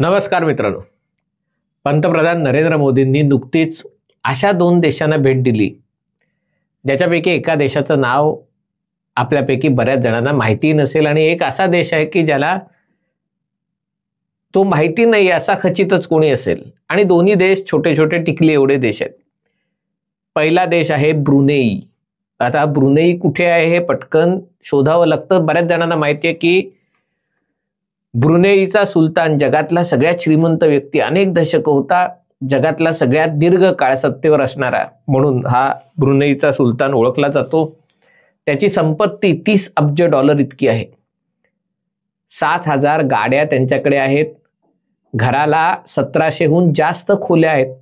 नमस्कार मित्रांनो पंतप्रधान नरेंद्र मोदींनी नुकतीच अशा दोन देशांना भेट दिली ज्याच्यापैकी एका देशाचं नाव आपल्यापैकी बऱ्याच जणांना माहिती नसेल आणि एक असा देश आहे की ज्याला तो माहिती नाही असा खचितच कोणी असेल आणि दोन्ही देश छोटे छोटे टिकले एवढे देश आहेत पहिला देश आहे ब्रुनेई आता ब्रुनेई कुठे आहे हे पटकन शोधावं लागतं बऱ्याच जणांना माहिती आहे की ब्रुनेईचा सुलतान जगातला सगळ्यात श्रीमंत व्यक्ती अनेक दशक होता जगातला सगळ्यात दीर्घ काळ सत्तेवर असणारा म्हणून हा ब्रुनेईचा सुलतान ओळखला जातो त्याची संपत्ती तीस अब्ज डॉलर इतकी आहे सात हजार गाड्या त्यांच्याकडे आहेत घराला सतराशेहून जास्त खोल्या आहेत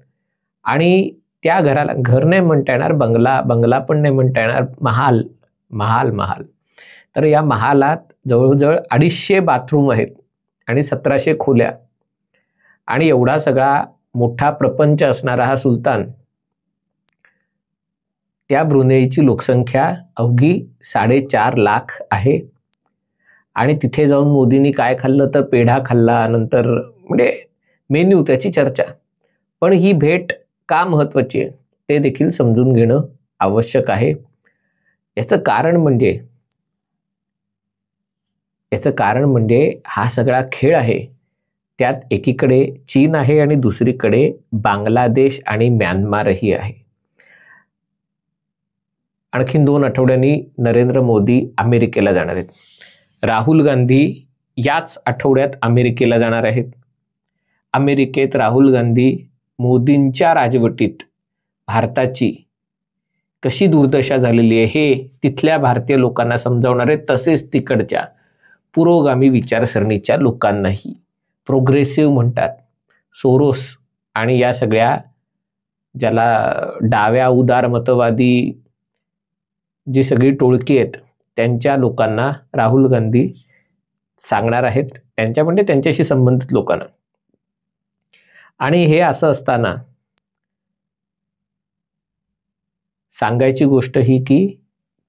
आणि त्या घराला घर नाही म्हणता येणार बंगला बंगला पण नाही म्हणता येणार महाल महाल महाल तर या महालात जवळजवळ अडीचशे बाथरूम आहेत आणि सतराशे खोल्या आणि एवढा सगळा मोठा प्रपंच असणारा हा सुलतान त्या ब्रुनेईची लोकसंख्या अवघी साडेचार लाख आहे आणि तिथे जाऊन मोदींनी काय खाल्लं तर पेढा खाल्ला नंतर म्हणजे मेन्यू त्याची चर्चा पण ही भेट का महत्त्वाची आहे ते देखील समजून घेणं आवश्यक आहे याचं कारण म्हणजे याचं कारण म्हणजे हा सगळा खेळ आहे त्यात एकीकडे चीन आहे आणि दुसरीकडे बांगलादेश आणि म्यानमारही आहे आणखीन दोन आठवड्यांनी नरेंद्र मोदी अमेरिकेला जाणार आहेत राहुल गांधी याच आठवड्यात अमेरिकेला जाणार आहेत अमेरिकेत राहुल गांधी मोदींच्या राजवटीत भारताची कशी दुर्दशा झालेली आहे हे तिथल्या भारतीय लोकांना समजावणारे तसेच तिकडच्या पुरोगामी विचारसरणीच्या लोकांनाही प्रोग्रेसिव्ह म्हणतात सोरोस आणि या सगळ्या ज्याला डाव्या उदारमतवादी जी सगळी टोळकी आहेत त्यांच्या लोकांना राहुल गांधी सांगणार आहेत त्यांच्या म्हणजे त्यांच्याशी संबंधित लोकांना आणि हे असं असताना सांगायची गोष्ट ही की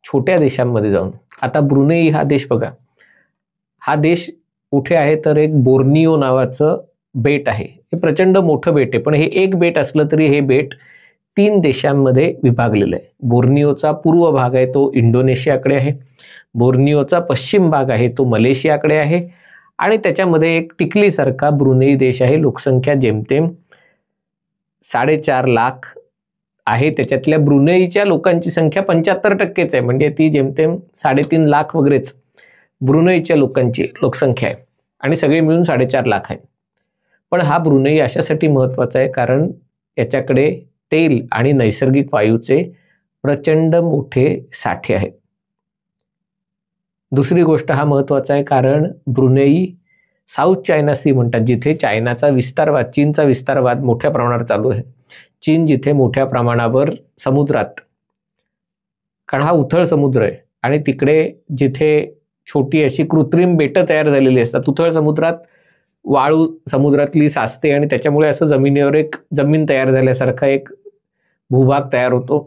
छोट्या देशांमध्ये जाऊन आता ब्रुनेई हा देश बघा हा देश कुठे आहे तर एक बोर्निओ नावाचं बेट आहे हे प्रचंड मोठं बेट आहे पण हे एक बेट असलं तरी हे बेट तीन देशांमध्ये विभागलेलं आहे बोर्निओचा पूर्व भाग आहे तो इंडोनेशियाकडे आहे बोर्निओचा पश्चिम भाग आहे तो मलेशियाकडे आहे आणि त्याच्यामध्ये एक टिकलीसारखा ब्रुनेई देश आहे लोकसंख्या जेमतेम साडेचार लाख आहे त्याच्यातल्या ब्रुनेईच्या लोकांची संख्या पंच्याहत्तर टक्केच आहे म्हणजे ती जेमतेम साडेतीन लाख वगैरेच ब्रुनेईच्या लोकांची लोकसंख्या आहे आणि सगळे मिळून साडेचार लाख आहे पण हा ब्रुनेई अशासाठी महत्त्वाचा आहे कारण याच्याकडे तेल आणि नैसर्गिक वायूचे प्रचंड मोठे साठे आहेत दुसरी गोष्ट हा महत्त्वाचा आहे कारण ब्रुनेई साऊथ चायना सी म्हणतात जिथे चायनाचा विस्तारवाद चीनचा विस्तारवाद मोठ्या प्रमाणावर चालू आहे चीन जिथे मोठ्या प्रमाणावर समुद्रात कारण हा उथळ समुद्र आहे आणि तिकडे जिथे छोटी अशी कृत्रिम बेटं तयार झालेली असतात उथळ समुद्रात वाळू समुद्रातली साचते आणि त्याच्यामुळे असं जमिनीवर एक जमीन तयार झाल्यासारखा एक भूभाग तयार होतो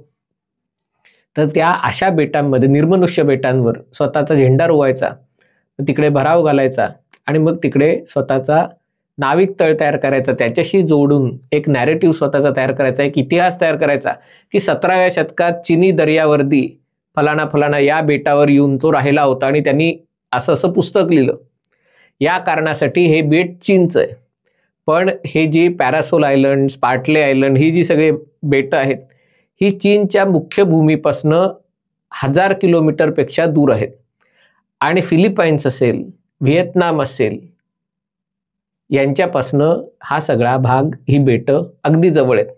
तर त्या अशा बेटांमध्ये निर्मनुष्य बेटांवर स्वतःचा झेंडा रोवायचा तिकडे भराव घालायचा आणि मग तिकडे स्वतःचा नाविक तळ तयार करायचा त्याच्याशी जोडून एक नॅरेटिव्ह स्वतःचा तयार करायचा एक इतिहास तयार करायचा की सतराव्या शतकात चिनी दर्यावर्दी फलाना फलाना या बेटावर येऊन तो राहिला होता आणि त्यांनी असं असं पुस्तक लिहिलं या कारणासाठी हे बेट चीनचं आहे पण हे जे पॅरासोल आयलंड स्पार्टले आयलंड ही जी सगळे बेटं आहेत ही चीनच्या मुख्य भूमीपासनं हजार किलोमीटरपेक्षा दूर आहेत आणि फिलिपाईन्स असेल व्हिएतनाम असेल यांच्यापासनं हा सगळा भाग ही बेटं अगदी जवळ आहेत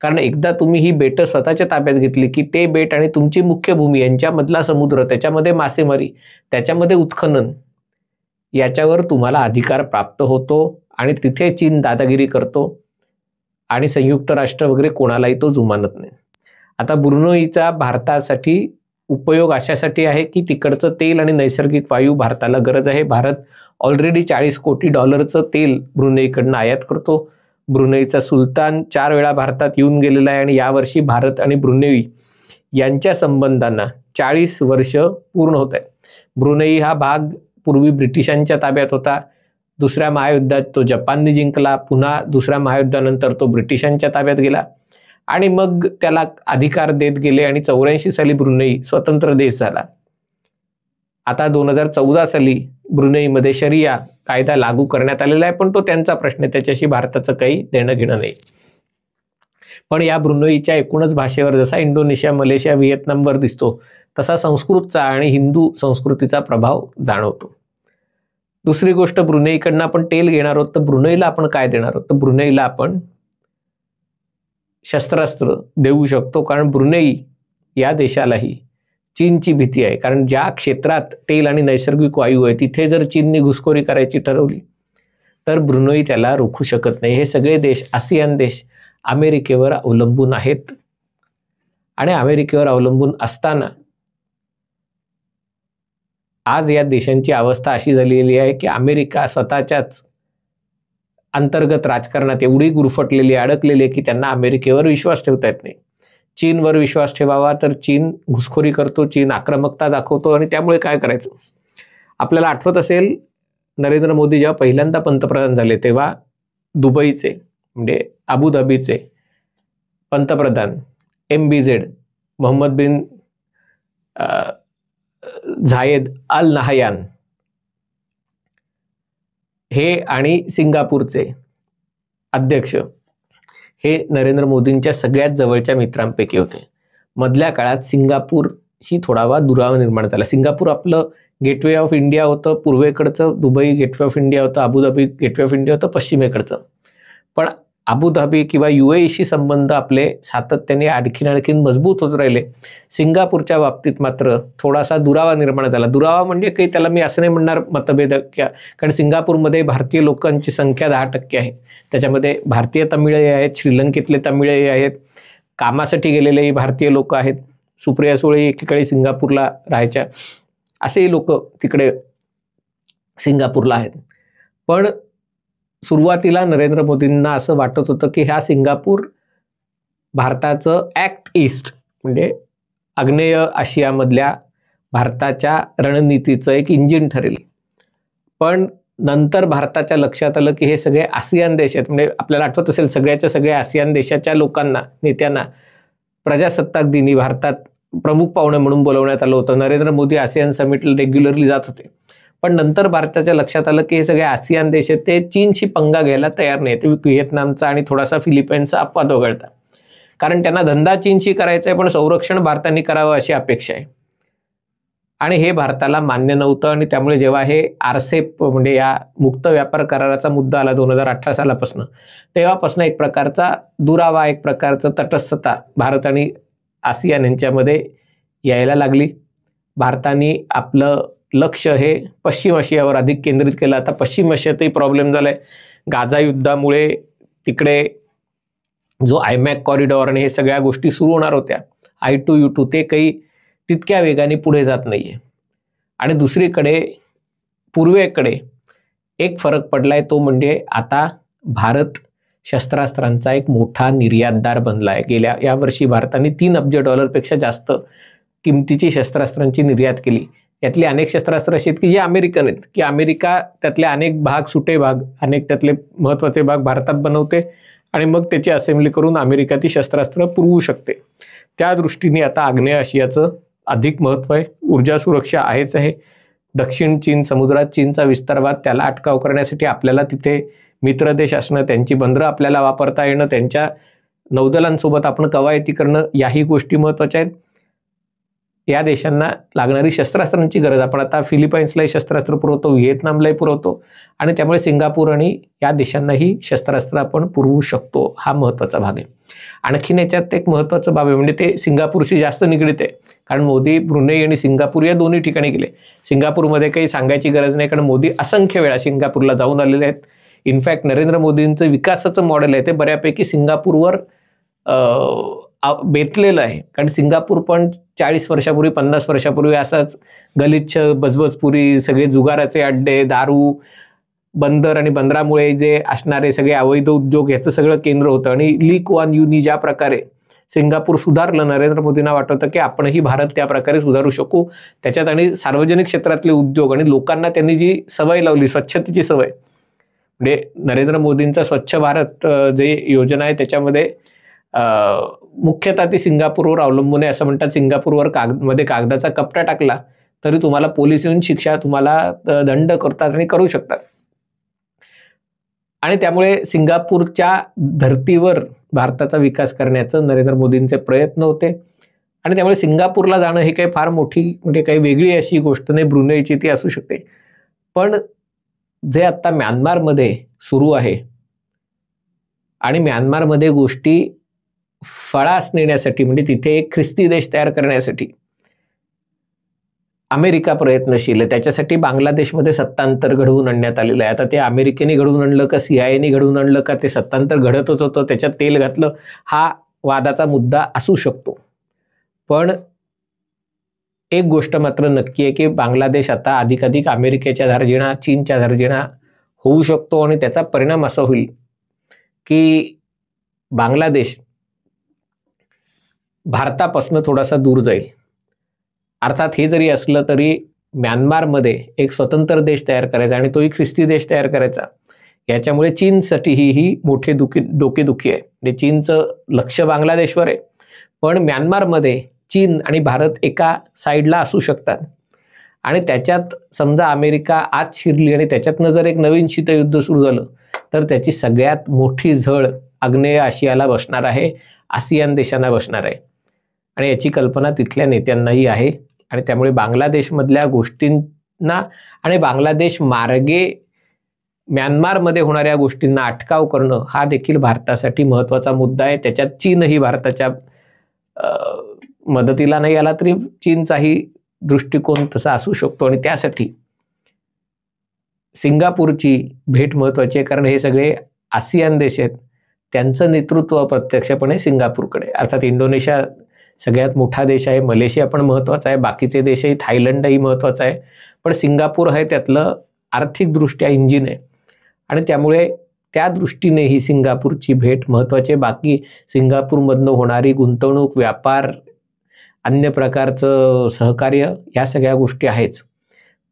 कारण एकदा तुम्ही ही बेटं स्वतःच्या ताब्यात घेतली की ते बेट आणि तुमची मुख्य भूमी यांच्यामधला समुद्र त्याच्यामध्ये मासेमारी त्याच्यामध्ये उत्खनन याच्यावर तुम्हाला अधिकार प्राप्त होतो आणि तिथे चीन दादागिरी करतो आणि संयुक्त राष्ट्र वगैरे कोणालाही तो जुमानत नाही आता ब्रुनोईचा भारतासाठी उपयोग अशासाठी आहे की तिकडचं तेल आणि नैसर्गिक वायू भारताला गरज आहे भारत ऑलरेडी चाळीस कोटी डॉलरचं तेल ब्रुनईकडनं आयात करतो ब्रुनेईचा सुलतान चार वेळा भारतात येऊन गेलेला आहे आणि यावर्षी भारत आणि ब्रुनेई यांच्या संबंधांना चाळीस वर्ष पूर्ण होत आहे ब्रुनेई हा भाग पूर्वी ब्रिटिशांच्या ताब्यात होता दुसऱ्या महायुद्धात तो जपानने जिंकला पुन्हा दुसऱ्या महायुद्धानंतर तो ब्रिटिशांच्या ताब्यात गेला आणि मग त्याला अधिकार देत गेले आणि चौऱ्याऐंशी साली ब्रुनई स्वतंत्र देश झाला आता दोन हजार चौदा साली ब्रुनईमध्ये शरिया कायदा लागू करण्यात आलेला आहे पण तो त्यांचा प्रश्न त्याच्याशी भारताचं काही देणं घेणं नाही पण या ब्रुनोईच्या एकूणच भाषेवर जसा इंडोनेशिया मलेशिया व्हिएतनामवर दिसतो तसा संस्कृतचा आणि हिंदू संस्कृतीचा प्रभाव जाणवतो दुसरी गोष्ट ब्रुनईकडनं आपण तेल घेणार आहोत तर ब्रुनईला आपण काय देणार आहोत तर ब्रुनईला आपण शस्त्रास्त्र देऊ शकतो कारण ब्रुनेई या देशालाही चीनची भीती आहे कारण ज्या क्षेत्रात तेल आणि नैसर्गिक वायू आहे तिथे जर चीनने घुसखोरी करायची ठरवली तर ब्रुनोई त्याला रोखू शकत नाही हे सगळे देश आसियान देश अमेरिकेवर अवलंबून आहेत आणि अमेरिकेवर अवलंबून असताना आज या देशांची अवस्था अशी झालेली आहे की अमेरिका स्वतःच्याच अंतर्गत राजकारणात एवढी गुरफटलेली अडकलेली आहे की त्यांना अमेरिकेवर विश्वास ठेवता येत नाही चीनवर विश्वास ठेवावा तर चीन घुसखोरी करतो चीन आक्रमकता दाखवतो आणि त्यामुळे काय करायचं आपल्याला आठवत असेल नरेंद्र मोदी जेव्हा पहिल्यांदा पंतप्रधान झाले तेव्हा दुबईचे म्हणजे अबुधाबीचे पंतप्रधान M B Z Mohammed bin Zayed Al Nahyan हे आणि सिंगापूरचे अध्यक्ष हे नरेंद्र मोदींच्या सगळ्यात जवळच्या मित्रांपैकी होते मधल्या काळात सिंगापूरशी थोडावा दुरावा निर्माण झाला सिंगापूर आपलं गेटवे ऑफ इंडिया होतं पूर्वेकडचं दुबई गेटवे ऑफ इंडिया होतं अबुधाबी गेटवे ऑफ इंडिया होतं पश्चिमेकडचं पण अबुधाबी किंवा यू एशी संबंध आपले सातत्याने आणखीन आणखीन मजबूत होत राहिले सिंगापूरच्या बाबतीत मात्र थोडासा दुरावा निर्माण झाला दुरावा म्हणजे काही त्याला मी असं नाही म्हणणार मतभेद कारण सिंगापूरमध्ये भारतीय लोकांची संख्या दहा टक्के आहे त्याच्यामध्ये भारतीय तमिळही आहेत श्रीलंकेतले तमिळही आहेत कामासाठी गेलेलेही भारतीय लोक आहेत सुप्रिया सुळे एकीकडे सिंगापूरला राहायच्या असेही लोक तिकडे सिंगापूरला आहेत पण सुरुवातीला नरेंद्र मोदींना असं वाटत होतं की ह्या सिंगापूर भारताचं ॲक्ट ईस्ट म्हणजे आग्नेय आशियामधल्या भारताच्या रणनीतीचं एक इंजिन ठरेल पण नंतर भारताच्या लक्षात आलं की हे सगळे आसियान देश आहेत म्हणजे आपल्याला आठवत असेल सगळ्याच्या सगळ्या आसियान देशाच्या लोकांना नेत्यांना प्रजासत्ताक दिनी भारतात प्रमुख पाहुणे म्हणून बोलवण्यात आलं होतं नरेंद्र मोदी आसियान समिटला रेग्युलरली जात होते पण नंतर भारताच्या लक्षात आलं की हे सगळे आसियान देश आहेत ते चीनशी पंगा घ्यायला तयार नाहीत व्हिएतनामचा आणि थोडासा फिलिपाईन्सचा अपवाद वगळता कारण त्यांना धंदा चीनशी करायचा आहे पण संरक्षण भारताने करावं अशी अपेक्षा आहे आणि हे भारताला मान्य नव्हतं आणि त्यामुळे जेव्हा हे आरसेप म्हणजे या मुक्त व्यापार कराराचा मुद्दा आला दोन हजार अठरा सालापासून तेव्हापासून एक प्रकारचा दुरावा एक प्रकारचं तटस्थता भारत आणि आसियान यांच्यामध्ये यायला लागली भारताने आपलं लक्ष हे पश्चिम आशियावर अधिक केंद्रित केलं आता पश्चिम आशियातही प्रॉब्लेम झाला आहे गाझा युद्धामुळे तिकडे जो आयमॅक कॉरिडॉर आणि हे सगळ्या गोष्टी सुरू होणार होत्या आय टू यू टू ते काही तितक्या वेगाने पुढे जात नाही आहे आणि दुसरीकडे पूर्वेकडे एक फरक पडला आहे तो म्हणजे आता भारत शस्त्रास्त्रांचा एक मोठा निर्यातदार बनला आहे गेल्या यावर्षी भारताने तीन अब्ज डॉलरपेक्षा जास्त किमतीची शस्त्रास्त्रांची निर्यात केली यातली अनेक शस्त्रास्त्र अशी आहेत की जे अमेरिकन आहेत की अमेरिका त्यातले अनेक भाग सुटे भाग अनेक त्यातले महत्त्वाचे भाग भारतात बनवते आणि मग त्याची असेंब्ली करून अमेरिका ती शस्त्रास्त्र पुरवू शकते त्या दृष्टीने आता आग्नेय आशियाचं अधिक महत्त्व आहे ऊर्जा सुरक्षा आहेच आहे दक्षिण चीन समुद्रात चीनचा विस्तारवाद त्याला अटकाव करण्यासाठी आपल्याला तिथे मित्र देश असणं त्यांची बंदरं आपल्याला वापरता येणं त्यांच्या नौदलांसोबत आपण कवायती करणं याही गोष्टी महत्त्वाच्या आहेत या देशांना लागणारी शस्त्रास्त्रांची गरज आपण आता फिलिपाईन्सलाही शस्त्रास्त्र पुरवतो व्हिएतनामलाही पुरवतो आणि त्यामुळे सिंगापूर आणि या देशांनाही शस्त्रास्त्र आपण पुरवू शकतो हा महत्त्वाचा भाग आहे आणखीन याच्यात एक महत्त्वाचं बाब आहे म्हणजे ते सिंगापूरशी जास्त निगडीत आहे कारण मोदी ब्रुनेई आणि सिंगापूर या दोन्ही ठिकाणी गेले सिंगापूरमध्ये काही सांगायची गरज नाही कारण मोदी असंख्य वेळा सिंगापूरला जाऊन आलेले आहेत इनफॅक्ट नरेंद्र मोदींचं विकासाचं मॉडेल आहे ते बऱ्यापैकी सिंगापूरवर बेतलेलं आहे कारण सिंगापूर पण चाळीस वर्षापूर्वी पन्नास वर्षापूर्वी असाच गलिच्छ बजबजपुरी सगळे जुगाराचे अड्डे दारू बंदर आणि बंदरामुळे जे असणारे सगळे अवैध उद्योग ह्याचं सगळं केंद्र होतं आणि लीक वन युनी ज्या प्रकारे सिंगापूर सुधारलं नरेंद्र मोदींना वाटवतं की आपणही भारत त्या प्रकारे सुधारू शकू त्याच्यात आणि सार्वजनिक क्षेत्रातले उद्योग आणि लोकांना त्यांनी जी सवय लावली स्वच्छतेची सवय म्हणजे नरेंद्र मोदींचा स्वच्छ भारत जे योजना आहे त्याच्यामध्ये मुख्यतः ती सिंगापूरवर अवलंबून आहे असं म्हणतात सिंगापूरवर कागद मध्ये कागदाचा कपडा टाकला तरी तुम्हाला पोलीस येऊन शिक्षा तुम्हाला दंड करतात आणि करू शकतात आणि त्यामुळे सिंगापूरच्या धर्तीवर भारताचा विकास करण्याचं नरेंद्र मोदींचे प्रयत्न होते आणि त्यामुळे सिंगापूरला जाणं हे काही फार मोठी म्हणजे काही वेगळी अशी गोष्ट नाही ब्रुनेची ती असू शकते पण जे आता म्यानमारमध्ये सुरू आहे आणि म्यानमारमध्ये गोष्टी फळास नेण्यासाठी म्हणजे तिथे एक ख्रिस्ती देश तयार करण्यासाठी अमेरिका प्रयत्नशील आहे त्याच्यासाठी बांगलादेशमध्ये सत्तांतर घडवून आणण्यात आलेलं आहे आता ते अमेरिकेने घडवून आणलं का सीआयएने घडवून आणलं का ते सत्तांतर घडतच होतं त्याच्यात तेल घातलं हा वादाचा मुद्दा असू शकतो पण एक गोष्ट मात्र नक्की आहे की बांगलादेश आता अधिकाधिक अमेरिकेच्या धारजिणा चीनच्या धारजिणा होऊ शकतो आणि त्याचा परिणाम असा होईल की बांगलादेश भारतापासून थोडासा दूर जाईल अर्थात हे जरी असलं तरी म्यानमारमध्ये एक स्वतंत्र देश तयार करायचा आणि तोही ख्रिस्ती देश तयार करायचा याच्यामुळे चीनसाठी ही मोठे दुखी डोकेदुखी आहे म्हणजे चीनचं लक्ष बांगलादेशवर आहे पण म्यानमारमध्ये चीन आणि भारत एका साईडला असू शकतात आणि त्याच्यात समजा अमेरिका आत शिरली आणि त्याच्यातनं जर एक नवीन शीतयुद्ध सुरू झालं तर त्याची सगळ्यात मोठी झळ आग्नेय आशियाला बसणार आहे आसियान देशांना बसणार आहे आणि याची कल्पना तिथल्या नेत्यांनाही आहे आणि त्यामुळे बांगलादेशमधल्या गोष्टींना आणि बांगलादेश मार्गे म्यानमारमध्ये होणाऱ्या गोष्टींना अटकाव करणं हा देखील भारतासाठी महत्त्वाचा मुद्दा आहे त्याच्यात चीनही भारताच्या मदतीला नाही आला तरी चीनचाही दृष्टिकोन तसा असू शकतो आणि त्यासाठी सिंगापूरची भेट महत्त्वाची आहे कारण हे सगळे आसियान देश आहेत त्यांचं नेतृत्व प्रत्यक्षपणे सिंगापूरकडे अर्थात इंडोनेशिया सगळ्यात मोठा देश आहे मलेशिया पण महत्त्वाचा आहे बाकीचे देशही थायलंडही महत्त्वाचा आहे पण सिंगापूर हे त्यातलं आर्थिकदृष्ट्या इंजिन आहे आणि त्यामुळे त्या दृष्टीने ही सिंगापूरची भेट महत्त्वाची बाकी सिंगापूरमधनं होणारी गुंतवणूक व्यापार अन्य प्रकारचं सहकार्य या सगळ्या गोष्टी आहेच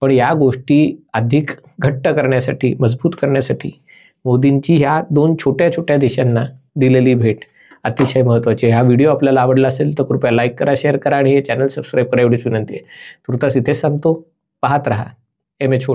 पण या गोष्टी अधिक घट्ट करण्यासाठी मजबूत करण्यासाठी मोदींची ह्या दोन छोट्या छोट्या देशांना दिलेली भेट अतिशय महत्त्वाचे हा व्हिडिओ आपल्याला आवडला असेल तर कृपया लाईक करा शेअर करा आणि हे चॅनल सबस्क्राईब करा एवढीच विनंती आहे तुर्तास इथेच सांगतो पाहत राहा एम एच